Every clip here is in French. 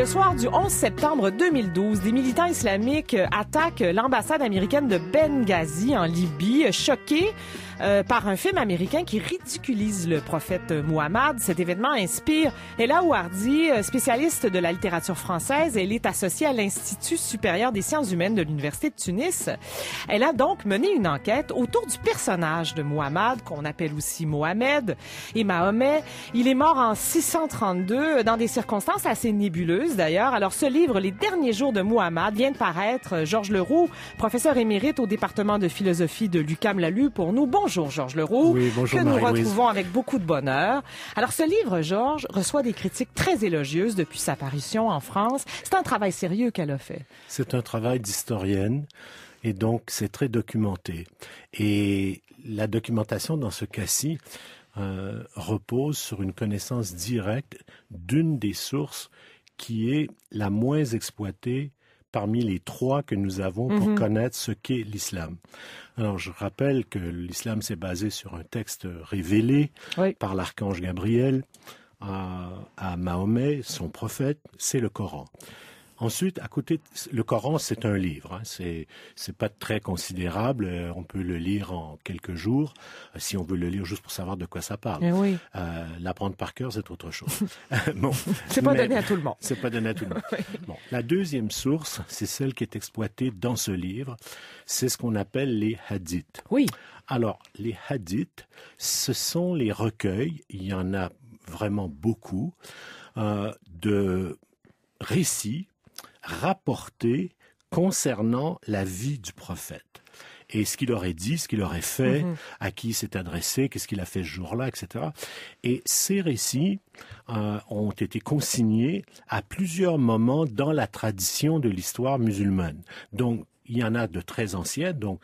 Le soir du 11 septembre 2012, des militants islamiques attaquent l'ambassade américaine de Benghazi en Libye, choqués euh, par un film américain qui ridiculise le prophète Muhammad. Cet événement inspire Ella Ouardi, euh, spécialiste de la littérature française. Elle est associée à l'Institut supérieur des sciences humaines de l'Université de Tunis. Elle a donc mené une enquête autour du personnage de Muhammad, qu'on appelle aussi Mohamed et Mahomet. Il est mort en 632 dans des circonstances assez nébuleuses d'ailleurs. Alors ce livre, Les derniers jours de Muhammad, vient de paraître. Georges Leroux, professeur émérite au département de philosophie de l'UCAM la pour nous. Bonjour Georges Leroux, que nous retrouvons avec beaucoup de bonheur. Alors ce livre, Georges, reçoit des critiques très élogieuses depuis sa parution en France. C'est un travail sérieux qu'elle a fait. C'est un travail d'historienne et donc c'est très documenté. Et la documentation dans ce cas-ci euh, repose sur une connaissance directe d'une des sources qui est la moins exploitée parmi les trois que nous avons pour mhm. connaître ce qu'est l'islam. Alors je rappelle que l'islam s'est basé sur un texte révélé par l'archange Gabriel à Mahomet, son prophète, c'est le Coran. Ensuite, à côté, le Coran, c'est un livre. Hein, c'est c'est pas très considérable. Euh, on peut le lire en quelques jours, euh, si on veut le lire juste pour savoir de quoi ça parle. Eh oui. euh, L'apprendre par cœur, c'est autre chose. Euh, bon, c'est pas donné à tout le monde. C'est pas donné à tout le monde. bon, la deuxième source, c'est celle qui est exploitée dans ce livre. C'est ce qu'on appelle les hadiths. Oui. Alors, les hadiths, ce sont les recueils. Il y en a vraiment beaucoup de récits rapporté concernant la vie du prophète et ce qu'il aurait dit, ce qu'il aurait fait, mhm. à qui il s'est adressé, qu'est-ce qu'il a fait ce jour-là, etc. Et ces récits euh, ont été consignés à plusieurs moments dans la tradition de l'histoire musulmane. Donc, il y en a de très anciennes. donc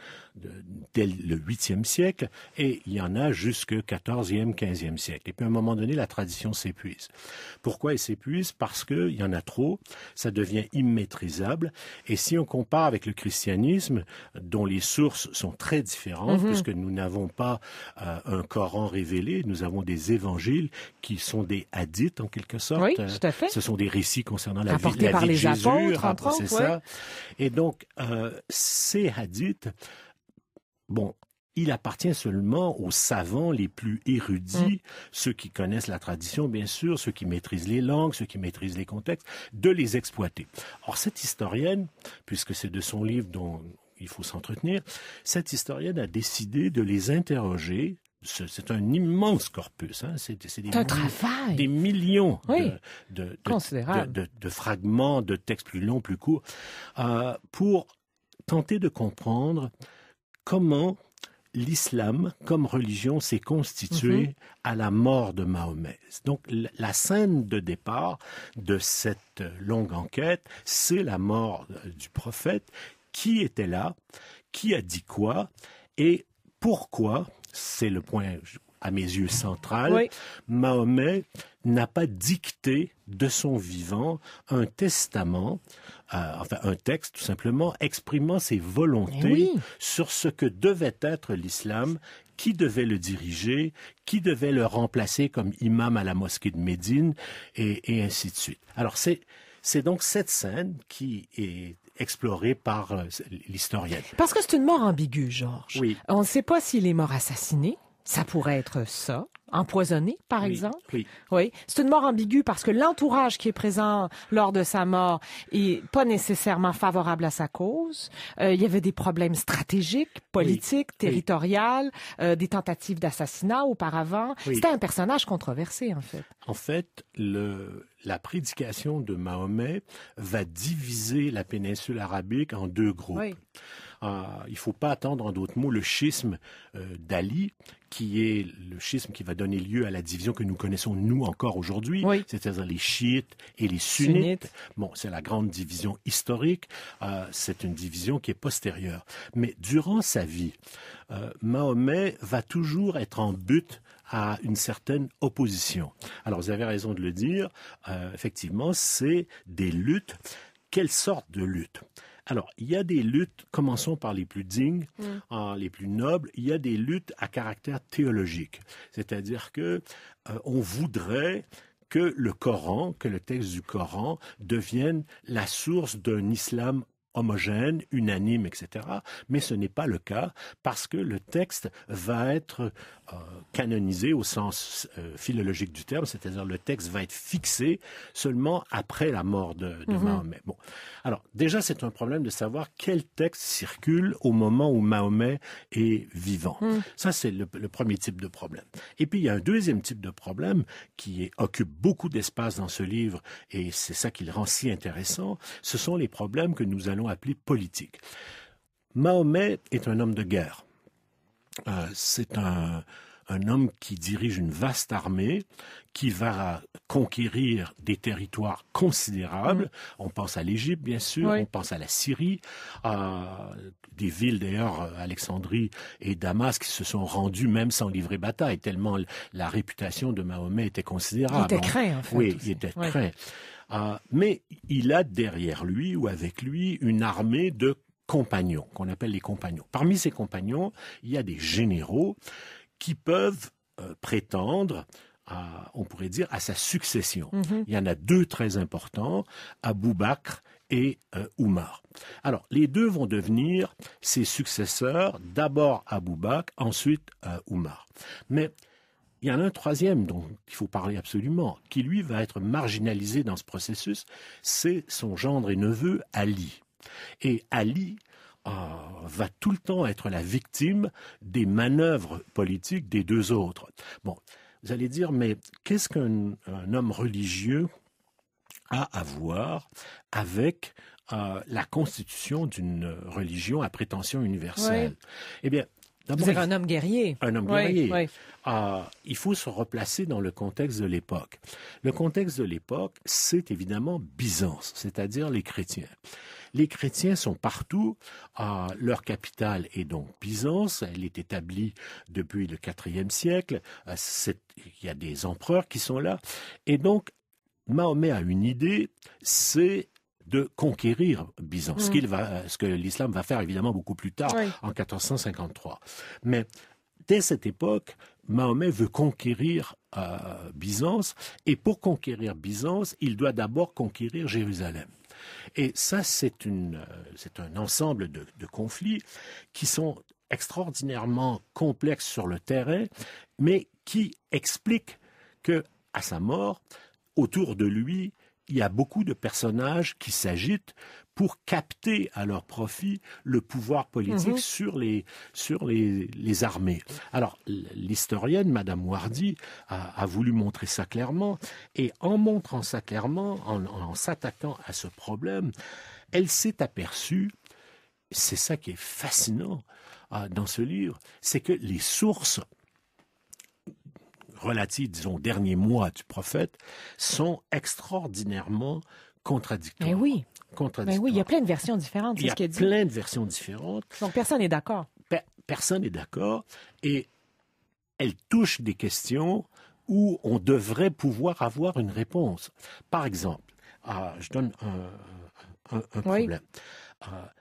dès le 8e siècle, et il y en a jusque 14e, 15e siècle. Et puis à un moment donné, la tradition s'épuise. Pourquoi elle s'épuise Parce qu'il y en a trop, ça devient immaîtrisable, et si on compare avec le christianisme, dont les sources sont très différentes, mhm. puisque nous n'avons pas euh, un Coran révélé, nous avons des évangiles qui sont des hadiths en quelque sorte. Oui, tout à fait. Ce sont des récits concernant la vie, de Jésus, c'est ça. Et donc, euh, ces hadiths Bon, il appartient seulement aux savants les plus érudits, mm. ceux qui connaissent la tradition, bien sûr, ceux qui maîtrisent les langues, ceux qui maîtrisent les contextes, de les exploiter. Or, cette historienne, puisque c'est de son livre dont il faut s'entretenir, cette historienne a décidé de les interroger. C'est un immense corpus, hein. c'est des, des millions de, fragments, de textes plus longs, plus courts, euh, pour tenter de comprendre comment l'islam comme religion s'est constitué mhm. à la mort de Mahomet. Donc la scène de départ de cette longue enquête, c'est la mort euh, du prophète. Qui était là Qui a dit quoi Et pourquoi C'est le point à mes yeux, centrales, Mahomet n'a pas dicté de son vivant un testament, euh, enfin un texte tout simplement exprimant ses volontés eh sur ce que devait être l'islam, qui devait le diriger, qui devait le remplacer comme imam à la mosquée de Médine, et, ainsi de suite. Alors c'est c'est donc cette scène qui est explorée par euh, l'historien. Parce que c'est une mort ambiguë, Georges. Oui. On ne sait pas s'il est mort assassiné, ça pourrait être ça. Empoisonné, par exemple. Oui. C'est une mort ambiguë parce que l'entourage qui est présent lors de sa mort est pas nécessairement favorable à sa cause. Euh, il y avait des problèmes stratégiques, politiques, territoriaux, territoriales, euh, des tentatives d'assassinat auparavant. C'était un personnage controversé, en fait. En fait, la prédication de Mahomet va diviser la péninsule arabique en deux groupes. Ah, il ne faut pas attendre, en d'autres mots, le schisme euh, d'Ali, qui est le schisme qui va donner lieu à la division que nous connaissons, nous, encore aujourd'hui, c'est-à-dire les chiites et les sunnites. Bon, c'est la grande division historique, ah, c'est une division qui est postérieure. Mais durant sa vie, euh, Mahomet va toujours être en but à une certaine opposition. Alors vous avez raison de le dire, euh, effectivement, c'est des luttes. Quelle sorte de lutte alors, il y a des luttes, commençons par les plus dignes, mm. les plus nobles, il y a des luttes à caractère théologique. C'est-à-dire que euh, on voudrait que le Coran, que le texte du Coran devienne la source d'un islam homogène, unanime, etc. Mais ce n'est pas le cas parce que le texte va être euh, canonisé au sens euh, philologique du terme, c'est-à-dire le texte va être fixé seulement après la mort de, mhm. Mahomet. Bon, alors déjà c'est un problème de savoir quel texte circule au moment où Mahomet est vivant. Mhm. Ça c'est le, le premier type de problème. Et puis il y a un deuxième type de problème qui occupe beaucoup d'espace dans ce livre et c'est ça qui le rend si intéressant. Ce sont les problèmes que nous allons appelé politique. Mahomet est un homme de guerre. Euh, c'est un, un homme qui dirige une vaste armée, qui va conquérir des territoires considérables. Mm. On pense à l'Égypte, bien sûr, on pense à la Syrie, à des villes d'ailleurs, Alexandrie et Damas, qui se sont rendues même sans livrer bataille, tellement la réputation de Mahomet était considérable. Il était hein. craint, en fait. Oui, il était craint. Ah, mais il a derrière lui ou avec lui une armée de compagnons, qu'on appelle les compagnons. Parmi ces compagnons, il y a des généraux qui peuvent euh, prétendre à, on pourrait dire, à sa succession. Mhm. Il y en a deux très importants, Abou Bakr et euh, Oumar. Alors, les deux vont devenir ses successeurs, d'abord Abou Bakr, ensuite euh, Oumar. Mais il y en a un troisième dont il faut parler absolument, qui lui va être marginalisé dans ce processus, c'est son gendre et neveu Ali. Et Ali euh, va tout le temps être la victime des manœuvres politiques des deux autres. Bon, vous allez dire, mais qu'est-ce qu'un homme religieux a à voir avec euh, la constitution d'une religion à prétention universelle Eh bien, un homme guerrier. Un homme guerrier. Euh, il faut se replacer dans le contexte de l'époque. Le contexte de l'époque, c'est évidemment Byzance, c'est-à-dire les chrétiens. Les chrétiens sont partout. Ah, leur capitale est donc Byzance. Elle est établie depuis le IVe siècle. Ah, il y a des empereurs qui sont là. Et donc, Mahomet a une idée, c'est de conquérir Byzance, ce, mm. que l'islam va faire évidemment beaucoup plus tard, en 1453. Mais dès cette époque, Mahomet veut conquérir euh, Byzance, et pour conquérir Byzance, il doit d'abord conquérir Jérusalem. Et ça, euh, c'est un ensemble de, de conflits qui sont extraordinairement complexes sur le terrain, mais qui expliquent que, à sa mort, autour de lui, il y a beaucoup de personnages qui s'agitent pour capter à leur profit le pouvoir politique mhm. sur les sur les, armées. Alors l'historienne Madame Wardy a, voulu montrer ça clairement et en montrant ça clairement, en, s'attaquant à ce problème, elle s'est aperçue, c'est ça qui est fascinant ah, dans ce livre, c'est que les sources relatives, disons, aux derniers mois du prophète sont extraordinairement contradictoire. Mais ben oui. Contradictoire. Ben oui, il y a plein de versions différentes. Il y a plein de versions différentes. Donc personne n'est d'accord. personne n'est d'accord. Et elle touche des questions où on devrait pouvoir avoir une réponse. Par exemple, ah, je donne un, problème. Ah,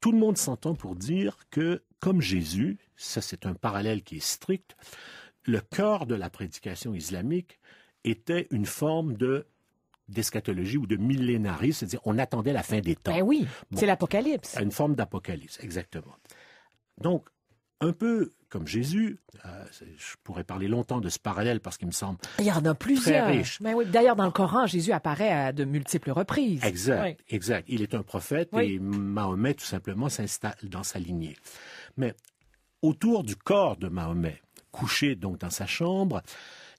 tout le monde s'entend pour dire que, comme Jésus, ça c'est un parallèle qui est strict, le cœur de la prédication islamique était une forme de d'eschatologie ou de millénarisme, c'est-à-dire on attendait la fin des temps. Ben oui, c'est l'apocalypse. Une forme d'apocalypse, exactement. Donc, un peu comme Jésus, euh, je pourrais parler longtemps de ce parallèle parce qu'il me semble Il y en a plusieurs. très ben d'ailleurs, dans le Coran, Jésus apparaît à de multiples reprises. Exact, exact. Il est un prophète et Mahomet, tout simplement, s'installe dans sa lignée. Mais autour du corps de Mahomet, couché donc dans sa chambre,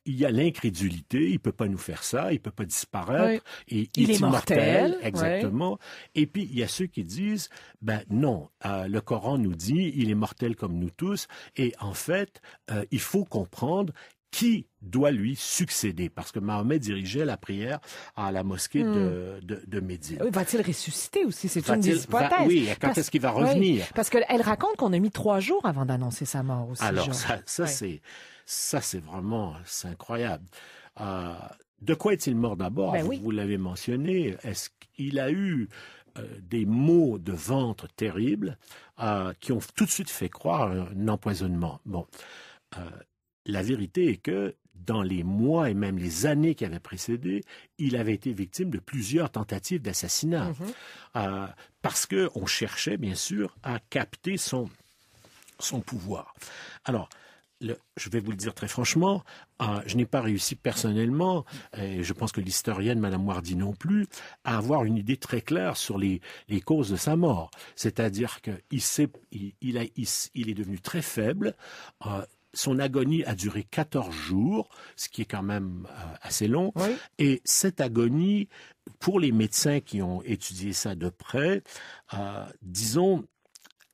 il y a l'incrédulité, il peut pas nous faire ça, il peut pas disparaître, et, il, est, mortel, exactement. Et puis il y a ceux qui disent, ben non, euh, le Coran nous dit, il est mortel comme nous tous, et en fait, euh, il faut comprendre qui doit lui succéder, parce que Mahomet dirigeait la prière à la mosquée de, hmm. de, Médine. va-t-il ressusciter aussi? C'est une des oui, quand est-ce qu'il va revenir? parce qu'elle raconte qu'on a mis trois jours avant d'annoncer sa mort aussi. Alors, ça, c'est, ça, c'est vraiment, c'est incroyable. Euh, de quoi est-il mort d'abord? Ben vous, l'avez mentionné. Est-ce qu'il a eu euh, des maux de ventre terribles euh, qui ont tout de suite fait croire un empoisonnement. Bon, la vérité est que, dans les mois et même les années qui avaient précédé, il avait été victime de plusieurs tentatives d'assassinat. Mhm. Euh, parce qu'on cherchait, bien sûr, à capter son, pouvoir. Alors, je vais vous le dire très franchement, euh, je n'ai pas réussi personnellement, et je pense que l'historienne Mme Wardy non plus, à avoir une idée très claire sur les, causes de sa mort. C'est-à-dire qu'il il, est devenu très faible. Euh, son agonie a duré 14 jours, ce qui est quand même euh, assez long. Et cette agonie, pour les médecins qui ont étudié ça de près, euh, disons,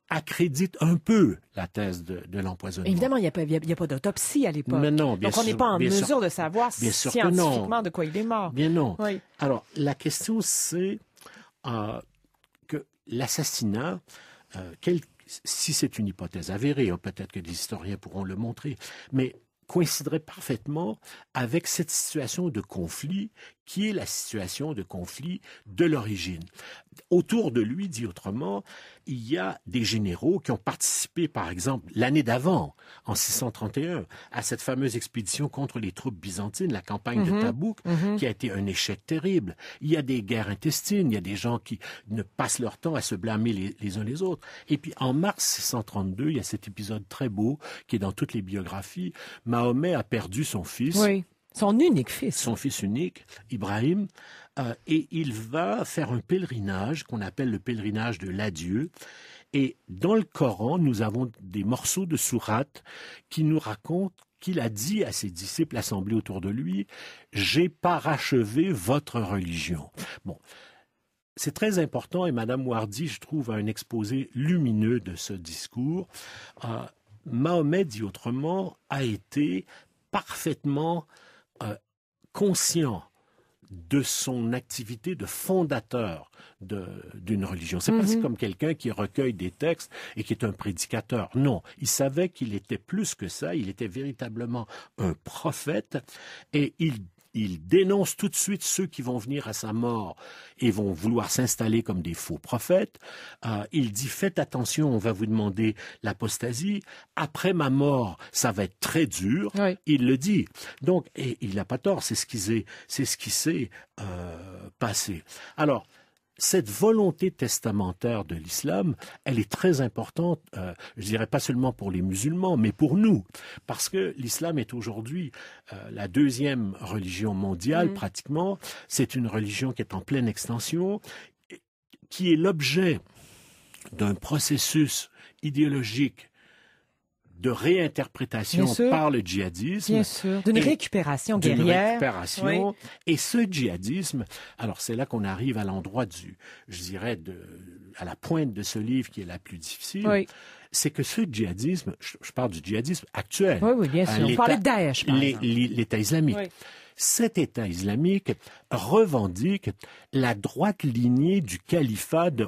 accrédite un peu la thèse de, l'empoisonnement. Évidemment, il n'y a pas, d'autopsie à l'époque. non, bien Donc, on n'est pas en mesure de savoir scientifiquement de quoi il est mort. Bien non. Alors, la question, c'est euh, que l'assassinat, quel si c'est une hypothèse avérée, hein, peut-être que des historiens pourront le montrer, mais coïnciderait parfaitement avec cette situation de conflit qui est la situation de conflit de l'origine autour de lui, dit autrement, il y a des généraux qui ont participé, par exemple, l'année d'avant, en 631, à cette fameuse expédition contre les troupes byzantines, la campagne de mhm. Tabouk, mhm. qui a été un échec terrible. Il y a des guerres intestines, il y a des gens qui ne passent leur temps à se blâmer les, uns les autres. Et puis, en mars 632, il y a cet épisode très beau qui est dans toutes les biographies. Mahomet a perdu son fils. Son unique fils. Son fils unique, Ibrahim. Euh, et il va faire un pèlerinage qu'on appelle le pèlerinage de l'adieu. Et dans le Coran, nous avons des morceaux de sourate qui nous racontent qu'il a dit à ses disciples assemblés autour de lui, J'ai parachevé votre religion. Bon. C'est très important et Madame Wardi, je trouve, a un exposé lumineux de ce discours. Euh, Mahomet, dit autrement, a été parfaitement conscient de son activité de fondateur d'une religion. C'est pas mhm. comme quelqu'un qui recueille des textes et qui est un prédicateur. Non, il savait qu'il était plus que ça, il était véritablement un prophète et il il dénonce tout de suite ceux qui vont venir à sa mort et vont vouloir s'installer comme des faux prophètes. Euh, il dit faites attention, on va vous demander l'apostasie. Après ma mort, ça va être très dur. Il le dit. Donc, et il n'a pas tort, c'est ce qui s'est, ce euh, passé. Alors, cette volonté testamentaire de l'islam, elle est très importante, euh, je dirais pas seulement pour les musulmans, mais pour nous, parce que l'islam est aujourd'hui euh, la deuxième religion mondiale mm. pratiquement. C'est une religion qui est en pleine extension, qui est l'objet d'un processus idéologique de réinterprétation par le djihadisme. Bien d'une récupération de récupération. Et ce djihadisme, alors c'est là qu'on arrive à l'endroit du, je dirais, de, à la pointe de ce livre qui est la plus difficile. c'est que ce djihadisme, je, parle du djihadisme actuel. Oui, oui, bien euh, On de Daesh, par L'État islamique. Oui cet État islamique revendique la droite lignée du califat de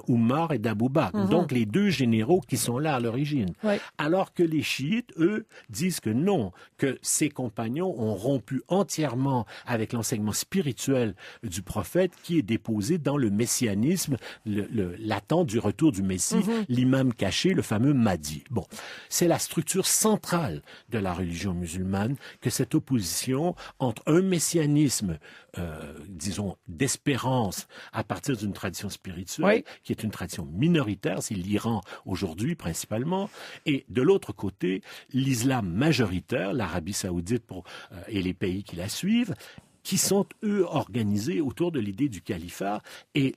et d'Abu Bakr, mhm. donc les deux généraux qui sont là à l'origine. Alors que les chiites, eux, disent que non, que ses compagnons ont rompu entièrement avec l'enseignement spirituel du prophète qui est déposé dans le messianisme, l'attente du retour du Messie, mhm. l'imam caché, le fameux Mahdi. Bon, c'est la structure centrale de la religion musulmane que cette opposition entre un messianisme, euh, disons, d'espérance à partir d'une tradition spirituelle, qui est une tradition minoritaire, c'est l'Iran aujourd'hui principalement, et de l'autre côté, l'islam majoritaire, l'Arabie saoudite euh, et les pays qui la suivent, qui sont, eux, organisés autour de l'idée du califat. Et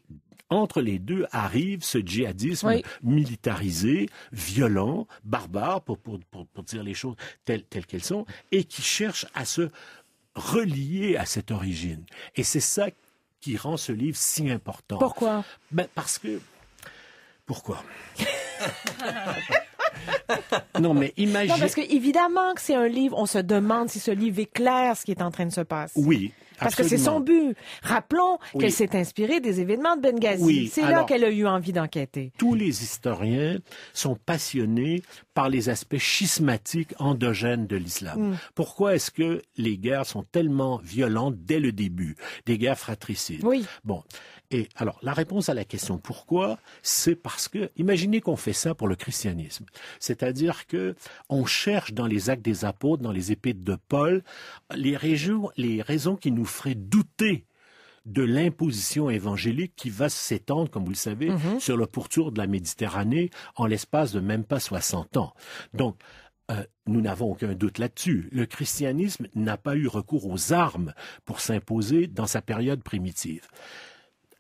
entre les deux arrive ce djihadisme militarisé, violent, barbare, pour, pour, pour, pour, dire les choses telles, telles qu'elles sont, et qui cherche à se relié à cette origine. Et c'est ça qui rend ce livre si important. Pourquoi ben, Parce que... Pourquoi non, mais imagine. Non, parce que que c'est un livre, on se demande si ce livre éclaire ce qui est en train de se passer. Oui, parce que c'est son but. Rappelons qu'elle s'est inspirée des événements de Benghazi. C'est là qu'elle a eu envie d'enquêter. Tous les historiens sont passionnés par les aspects schismatiques endogènes de l'islam. Mm. Pourquoi est-ce que les guerres sont tellement violentes dès le début Des guerres fratricides. Oui. Bon. Et alors, la réponse à la question pourquoi, c'est parce que, imaginez qu'on fait ça pour le christianisme. C'est-à-dire que on cherche dans les actes des apôtres, dans les épîtres de Paul, les, régions, les raisons qui nous ferait douter de l'imposition évangélique qui va s'étendre, comme vous le savez, mhm. sur le pourtour de la Méditerranée en l'espace de même pas 60 ans. Donc, euh, nous n'avons aucun doute là-dessus. Le christianisme n'a pas eu recours aux armes pour s'imposer dans sa période primitive.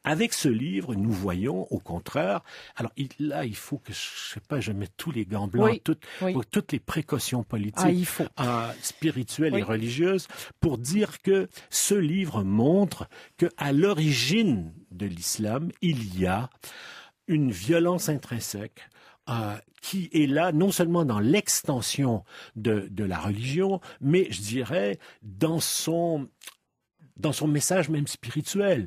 Avec ce livre, nous voyons au contraire. Alors là, il faut que je sais pas, je mette tous les gants blancs, toutes, toutes, les précautions politiques, ah, euh, spirituelles et religieuses, pour dire que ce livre montre que à l'origine de l'islam, il y a une violence intrinsèque, euh, qui est là non seulement dans l'extension de, de, la religion, mais je dirais dans son dans son message même spirituel.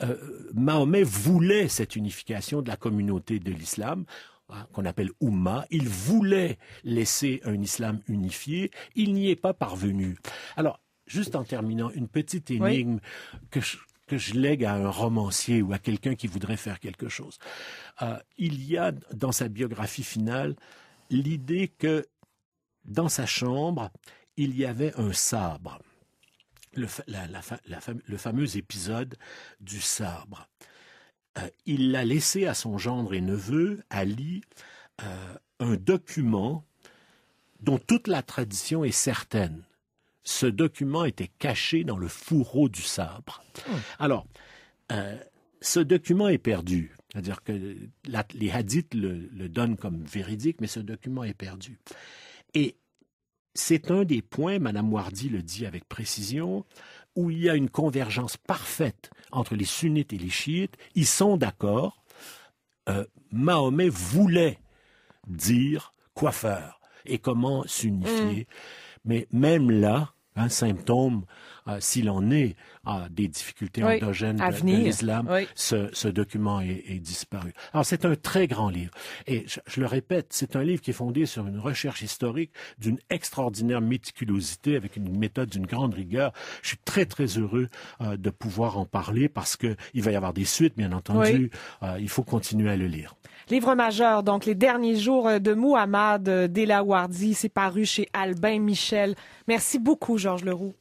Euh, Mahomet voulait cette unification de la communauté de l'islam hein, qu'on appelle Oumma, il voulait laisser un islam unifié, il n'y est pas parvenu. Alors, juste en terminant, une petite énigme que, je, lègue à un romancier ou à quelqu'un qui voudrait faire quelque chose. Euh, il y a dans sa biographie finale l'idée que dans sa chambre, il y avait un sabre le, fameux épisode du sabre. Euh, il l'a laissé à son gendre et neveu, Ali, euh, un document dont toute la tradition est certaine. Ce document était caché dans le fourreau du sabre. Hmm. Alors, euh, ce document est perdu. C'est-à-dire que les hadiths le, le, donnent comme véridique, mais ce document est perdu. Et c'est un des points, Mme Wardy le dit avec précision, où il y a une convergence parfaite entre les sunnites et les chiites. Ils sont d'accord. Euh, Mahomet voulait dire coiffeur et comment s'unifier. Mm. Mais même là, un symptôme euh, s'il en est à ah, des difficultés endogènes de, l'islam, ce, document est, disparu. Alors c'est un très grand livre. Et je, le répète, c'est un livre qui est fondé sur une recherche historique d'une extraordinaire méticulosité, avec une méthode d'une grande rigueur. Je suis très, très heureux euh, de pouvoir en parler parce qu'il va y avoir des suites, bien entendu. Euh, il faut continuer à le lire. Livre majeur, donc les derniers jours de Muhammad Delawardi, c'est paru chez Albin Michel. Merci beaucoup, Georges Leroux.